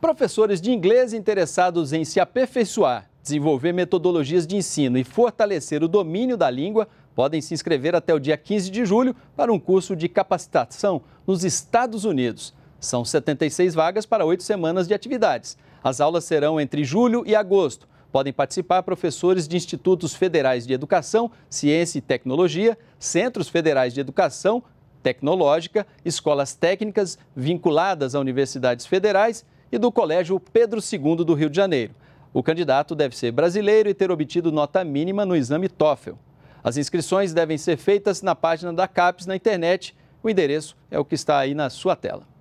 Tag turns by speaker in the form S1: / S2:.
S1: Professores de inglês interessados em se aperfeiçoar, desenvolver metodologias de ensino e fortalecer o domínio da língua podem se inscrever até o dia 15 de julho para um curso de capacitação nos Estados Unidos. São 76 vagas para oito semanas de atividades. As aulas serão entre julho e agosto. Podem participar professores de institutos federais de educação, ciência e tecnologia, centros federais de educação tecnológica, escolas técnicas vinculadas a universidades federais e do Colégio Pedro II do Rio de Janeiro. O candidato deve ser brasileiro e ter obtido nota mínima no exame TOEFL. As inscrições devem ser feitas na página da CAPES na internet. O endereço é o que está aí na sua tela.